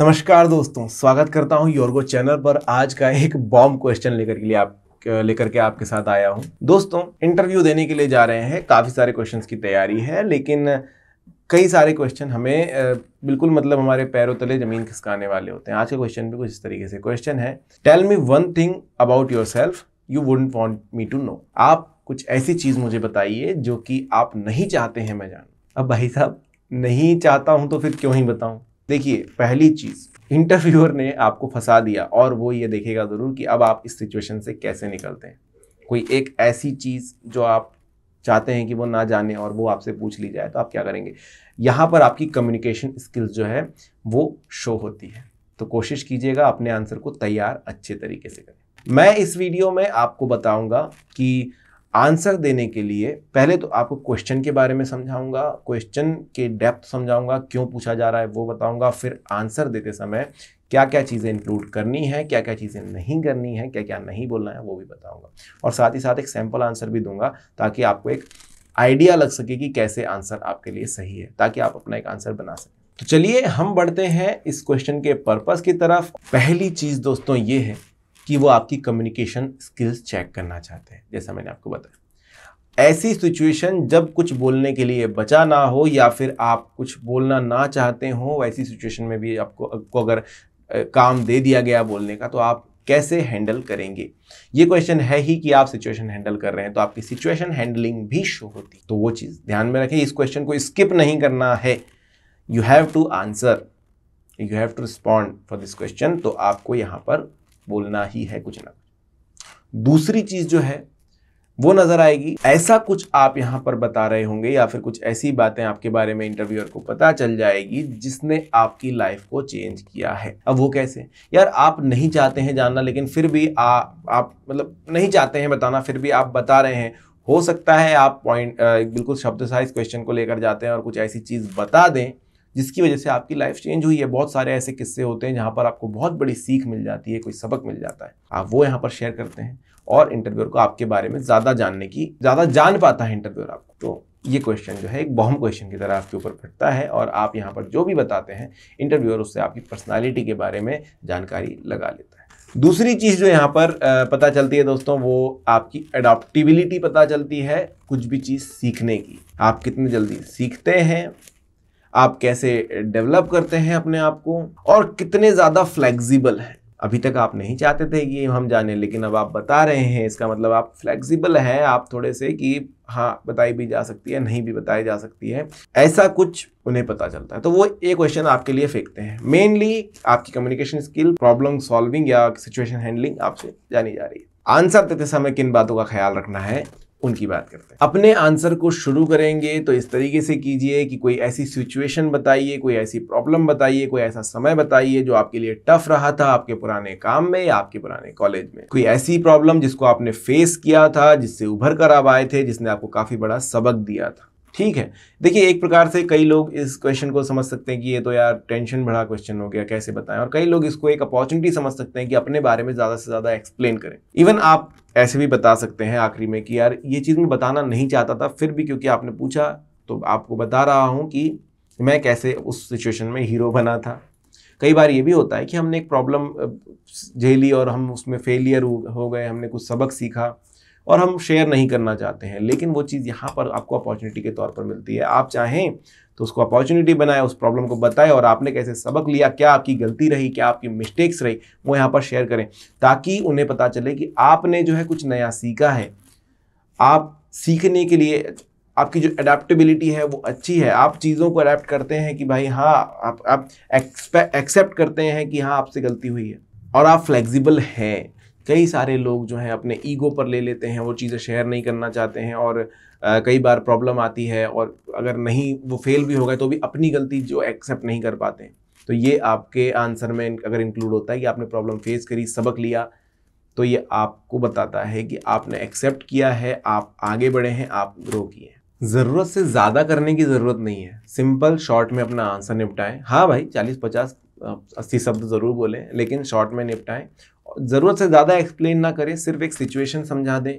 नमस्कार दोस्तों स्वागत करता हूं योरगो चैनल पर आज का एक बॉम्ब क्वेश्चन लेकर के लिए आप लेकर के आपके साथ आया हूं दोस्तों इंटरव्यू देने के लिए जा रहे हैं काफ़ी सारे क्वेश्चंस की तैयारी है लेकिन कई सारे क्वेश्चन हमें बिल्कुल मतलब हमारे पैरों तले ज़मीन खिसकाने वाले होते हैं आज के क्वेश्चन भी कुछ इस तरीके से क्वेश्चन है tell me one thing about yourself you wouldn't want me to know आप कुछ ऐसी चीज़ मुझे बताइए जो कि आप नहीं चाहते हैं मैं जानूँ अब भाई साहब नहीं चाहता हूँ तो फिर क्यों ही बताऊँ देखिए पहली चीज़ इंटरव्यूअर ने आपको फंसा दिया और वो ये देखेगा ज़रूर कि अब आप इस सिचुएशन से कैसे निकलते हैं कोई एक ऐसी चीज़ जो आप चाहते हैं कि वो ना जाने और वो आपसे पूछ ली जाए तो आप क्या करेंगे यहाँ पर आपकी कम्युनिकेशन स्किल्स जो है वो शो होती है तो कोशिश कीजिएगा अपने आंसर को तैयार अच्छे तरीके से करें मैं इस वीडियो में आपको बताऊंगा कि आंसर देने के लिए पहले तो आपको क्वेश्चन के बारे में समझाऊंगा क्वेश्चन के डेप्थ समझाऊंगा क्यों पूछा जा रहा है वो बताऊंगा फिर आंसर देते समय क्या क्या चीज़ें इंक्लूड करनी है क्या क्या चीज़ें नहीं करनी है क्या क्या नहीं बोलना है वो भी बताऊंगा और साथ ही साथ एक सैम्पल आंसर भी दूंगा ताकि आपको एक आइडिया लग सके कि कैसे आंसर आपके लिए सही है ताकि आप अपना एक आंसर बना सकें तो चलिए हम बढ़ते हैं इस क्वेश्चन के पर्पज़ की तरफ पहली चीज़ दोस्तों ये है कि वो आपकी कम्युनिकेशन स्किल्स चेक करना चाहते हैं जैसा मैंने आपको बताया ऐसी सिचुएशन जब कुछ बोलने के लिए बचा ना हो या फिर आप कुछ बोलना ना चाहते हो ऐसी सिचुएशन में भी आपको आपको अगर काम दे दिया गया बोलने का तो आप कैसे हैंडल करेंगे ये क्वेश्चन है ही कि आप सिचुएशन हैंडल कर रहे हैं तो आपकी सिचुएशन हैंडलिंग भी शो होती तो वो चीज़ ध्यान में रखें इस क्वेश्चन को स्किप नहीं करना है you have to answer you have to respond for this question तो आपको यहाँ पर बोलना ही है कुछ ना कुछ दूसरी चीज़ जो है वो नज़र आएगी ऐसा कुछ आप यहाँ पर बता रहे होंगे या फिर कुछ ऐसी बातें आपके बारे में इंटरव्यूअर को पता चल जाएगी जिसने आपकी लाइफ को चेंज किया है अब वो कैसे यार आप नहीं चाहते हैं जानना लेकिन फिर भी आ, आप मतलब नहीं चाहते हैं बताना फिर भी आप बता रहे हैं हो सकता है आप पॉइंट बिल्कुल शब्द साइज क्वेश्चन को लेकर जाते हैं और कुछ ऐसी चीज़ बता दें जिसकी वजह से आपकी लाइफ चेंज हुई है बहुत सारे ऐसे किस्से होते हैं जहाँ पर आपको बहुत बड़ी सीख मिल जाती है कोई सबक मिल जाता है आप वो यहाँ पर शेयर करते हैं और इंटरव्यूअर को आपके बारे में ज़्यादा जानने की ज़्यादा जान पाता है इंटरव्यूअर आपको तो ये क्वेश्चन जो है एक बहुम क्वेश्चन की तरह आपके ऊपर फटता है और आप यहाँ पर जो भी बताते हैं इंटरव्यूअर उससे आपकी पर्सनैलिटी के बारे में जानकारी लगा लेता है दूसरी चीज़ जो यहाँ पर पता चलती है दोस्तों वो आपकी अडॉप्टिबिलिटी पता चलती है कुछ भी चीज़ सीखने की आप कितने जल्दी सीखते हैं आप कैसे डेवलप करते हैं अपने आप को और कितने ज़्यादा फ्लेक्सिबल हैं अभी तक आप नहीं चाहते थे कि हम जाने लेकिन अब आप बता रहे हैं इसका मतलब आप फ्लेक्सिबल हैं आप थोड़े से कि हाँ बताई भी जा सकती है नहीं भी बताई जा सकती है ऐसा कुछ उन्हें पता चलता है तो वो ये क्वेश्चन आपके लिए फेंकते हैं मेनली आपकी कम्युनिकेशन स्किल प्रॉब्लम सॉल्विंग या सिचुएशन हैंडलिंग आपसे जानी जा रही है आंसर देते समय किन बातों का ख्याल रखना है उनकी बात करते हैं अपने आंसर को शुरू करेंगे तो इस तरीके से कीजिए कि कोई ऐसी सिचुएशन बताइए कोई ऐसी प्रॉब्लम बताइए कोई ऐसा समय बताइए जो आपके लिए टफ रहा था आपके पुराने काम में या आपके पुराने कॉलेज में कोई ऐसी प्रॉब्लम जिसको आपने फेस किया था जिससे उभर कर आप आए थे जिसने आपको काफी बड़ा सबक दिया था ठीक है देखिए एक प्रकार से कई लोग इस क्वेश्चन को समझ सकते हैं कि ये तो यार टेंशन बढ़ा क्वेश्चन हो गया कैसे बताएं और कई लोग इसको एक अपॉर्चुनिटी समझ सकते हैं कि अपने बारे में ज़्यादा से ज़्यादा एक्सप्लेन करें इवन आप ऐसे भी बता सकते हैं आखिरी में कि यार ये चीज़ मैं बताना नहीं चाहता था फिर भी क्योंकि आपने पूछा तो आपको बता रहा हूँ कि मैं कैसे उस सिचुएशन में हीरो बना था कई बार ये भी होता है कि हमने एक प्रॉब्लम झेली और हम उसमें फेलियर हो गए हमने कुछ सबक सीखा और हम शेयर नहीं करना चाहते हैं लेकिन वो चीज़ यहाँ पर आपको अपॉर्चुनिटी के तौर पर मिलती है आप चाहें तो उसको अपॉर्चुनिटी बनाए उस प्रॉब्लम को बताए और आपने कैसे सबक लिया क्या आपकी गलती रही क्या आपकी मिस्टेक्स रही वो यहाँ पर शेयर करें ताकि उन्हें पता चले कि आपने जो है कुछ नया सीखा है आप सीखने के लिए आपकी जो अडेप्टबिलिटी है वो अच्छी है आप चीज़ों को अडेप्ट करते हैं कि भाई हाँ आप आप एक्सेप्ट करते हैं कि हाँ आपसे गलती हुई है और आप फ्लेक्सिबल हैं कई सारे लोग जो हैं अपने ईगो पर ले लेते हैं वो चीज़ें शेयर नहीं करना चाहते हैं और आ, कई बार प्रॉब्लम आती है और अगर नहीं वो फेल भी हो गए तो भी अपनी गलती जो एक्सेप्ट नहीं कर पाते तो ये आपके आंसर में अगर इंक्लूड होता है कि आपने प्रॉब्लम फेस करी सबक लिया तो ये आपको बताता है कि आपने एक्सेप्ट किया है आप आगे बढ़े हैं आप ग्रो किए हैं ज़रूरत से ज़्यादा करने की ज़रूरत नहीं है सिंपल शॉर्ट में अपना आंसर निपटाएं हाँ भाई चालीस पचास अस्सी शब्द ज़रूर बोलें लेकिन शॉर्ट में निपटाएं ज़रूरत से ज़्यादा एक्सप्लेन ना करें सिर्फ एक सिचुएशन समझा दें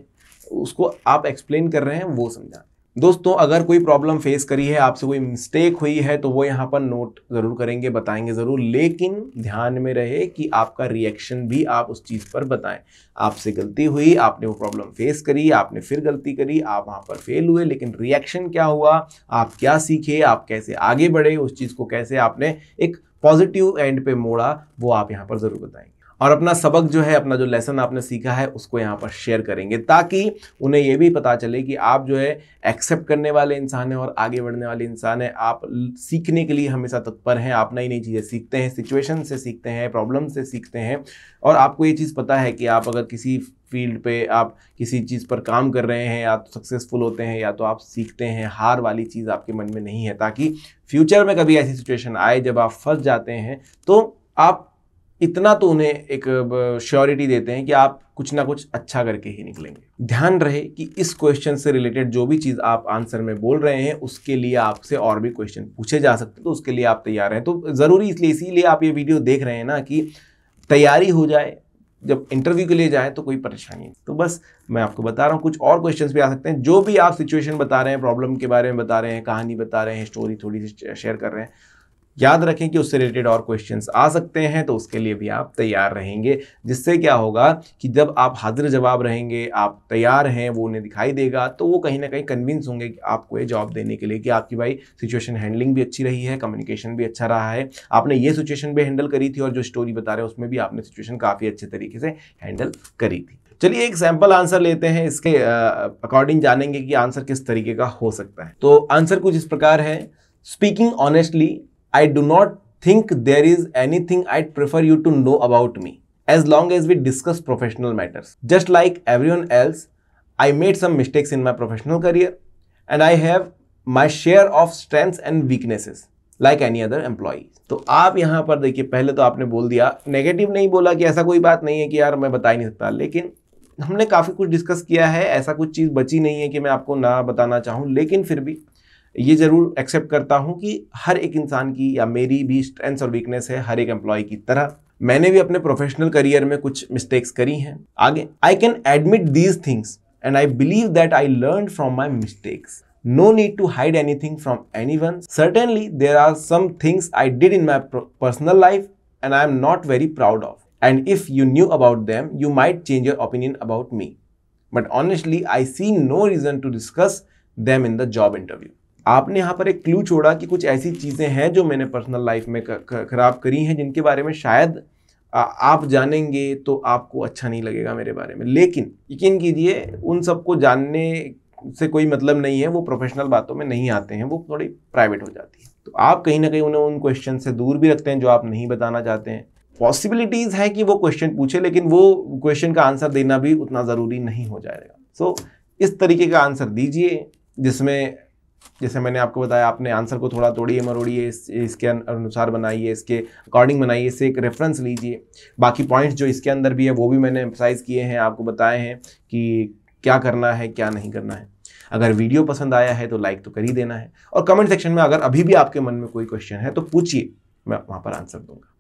उसको आप एक्सप्लेन कर रहे हैं वो समझा दोस्तों अगर कोई प्रॉब्लम फेस करी है आपसे कोई मिस्टेक हुई है तो वो यहाँ पर नोट ज़रूर करेंगे बताएंगे ज़रूर लेकिन ध्यान में रहे कि आपका रिएक्शन भी आप उस चीज़ पर बताएं आपसे गलती हुई आपने वो प्रॉब्लम फेस करी आपने फिर गलती करी आप वहाँ पर फेल हुए लेकिन रिएक्शन क्या हुआ आप क्या सीखे आप कैसे आगे बढ़े उस चीज़ को कैसे आपने एक पॉजिटिव एंड पे मोड़ा वो आप यहाँ पर ज़रूर बताएंगे और अपना सबक जो है अपना जो लेसन आपने सीखा है उसको यहाँ पर शेयर करेंगे ताकि उन्हें यह भी पता चले कि आप जो है एक्सेप्ट करने वाले इंसान हैं और आगे बढ़ने वाले इंसान हैं आप सीखने के लिए हमेशा तत्पर हैं आप नई नई चीज़ें सीखते हैं सिचुएशन से सीखते हैं प्रॉब्लम से सीखते हैं और आपको ये चीज़ पता है कि आप अगर किसी फील्ड पे आप किसी चीज़ पर काम कर रहे हैं या तो सक्सेसफुल होते हैं या तो आप सीखते हैं हार वाली चीज़ आपके मन में नहीं है ताकि फ्यूचर में कभी ऐसी सिचुएशन आए जब आप फंस जाते हैं तो आप इतना तो उन्हें एक श्योरिटी देते हैं कि आप कुछ ना कुछ अच्छा करके ही निकलेंगे ध्यान रहे कि इस क्वेश्चन से रिलेटेड जो भी चीज़ आप आंसर में बोल रहे हैं उसके लिए आपसे और भी क्वेश्चन पूछे जा सकते हैं तो उसके लिए आप तैयार हैं तो ज़रूरी इसलिए इसीलिए आप ये वीडियो देख रहे हैं ना कि तैयारी हो जाए जब इंटरव्यू के लिए जाए तो कोई परेशानी नहीं तो बस मैं आपको बता रहा हूँ कुछ और क्वेश्चंस भी आ सकते हैं जो भी आप सिचुएशन बता रहे हैं प्रॉब्लम के बारे में बता रहे हैं कहानी बता रहे हैं स्टोरी थोड़ी सी शेयर कर रहे हैं याद रखें कि उससे रिलेटेड और क्वेश्चन आ सकते हैं तो उसके लिए भी आप तैयार रहेंगे जिससे क्या होगा कि जब आप हाजिर जवाब रहेंगे आप तैयार हैं वो उन्हें दिखाई देगा तो वो कहीं ना कहीं कन्विंस होंगे कि आपको ये जॉब देने के लिए कि आपकी भाई सिचुएशन हैंडलिंग भी अच्छी रही है कम्युनिकेशन भी अच्छा रहा है आपने ये सिचुएशन भी हैंडल करी थी और जो स्टोरी बता रहे हैं उसमें भी आपने सिचुएशन काफ़ी अच्छे तरीके से हैंडल करी थी चलिए एक सैंपल आंसर लेते हैं इसके अकॉर्डिंग जानेंगे कि आंसर किस तरीके का हो सकता है तो आंसर कुछ इस प्रकार है speaking honestly I do not think there is anything I'd prefer you to know about me as long as we discuss professional matters. Just like everyone else, I made some mistakes in my professional career and I have my share of strengths and weaknesses like any other employee. तो आप यहाँ पर देखिए पहले तो आपने बोल दिया नेगेटिव नहीं बोला कि ऐसा कोई बात नहीं है कि यार मैं बता ही नहीं सकता लेकिन हमने काफ़ी कुछ डिस्कस किया है ऐसा कुछ चीज़ बची नहीं है कि मैं आपको ना बताना चाहूँ लेकिन फिर भी ये ज़रूर एक्सेप्ट करता हूँ कि हर एक इंसान की या मेरी भी स्ट्रेंथ और वीकनेस है हर एक एम्प्लॉय की तरह मैंने भी अपने प्रोफेशनल करियर में कुछ मिस्टेक्स करी हैं आगे I can admit these things and I believe that I learn from my mistakes no need to hide anything from anyone certainly there are some things I did in my personal life and I am not very proud of and if you knew about them you might change your opinion about me but honestly I see no reason to discuss them in the job interview आपने यहाँ पर एक clue छोड़ा कि कुछ ऐसी चीज़ें हैं जो मैंने पर्सनल लाइफ में ख़राब करी हैं जिनके बारे में शायद आप जानेंगे तो आपको अच्छा नहीं लगेगा मेरे बारे में लेकिन यकीन कीजिए उन सबको जानने से कोई मतलब नहीं है वो प्रोफेशनल बातों में नहीं आते हैं वो थोड़ी प्राइवेट हो जाती है तो आप कहीं ना कहीं उन्हें उन क्वेश्चन से दूर भी रखते हैं जो आप नहीं बताना चाहते हैं पॉसिबिलिटीज़ हैं कि वो क्वेश्चन पूछे लेकिन वो क्वेश्चन का आंसर देना भी उतना ज़रूरी नहीं हो जाएगा सो so, इस तरीके का आंसर दीजिए जिसमें जैसे मैंने आपको बताया आपने आंसर को थोड़ा तोड़िए मरोड़िए इस, इसके अनुसार बनाइए इसके अकॉर्डिंग बनाइए इससे एक रेफरेंस लीजिए बाकी पॉइंट्स जो इसके अंदर भी है वो भी मैंने एम्पसाइज किए हैं आपको बताए हैं कि क्या करना है क्या नहीं करना है अगर वीडियो पसंद आया है तो लाइक तो कर ही देना है और कमेंट सेक्शन में अगर अभी भी आपके मन में कोई क्वेश्चन है तो पूछिए मैं वहाँ पर आंसर दूंगा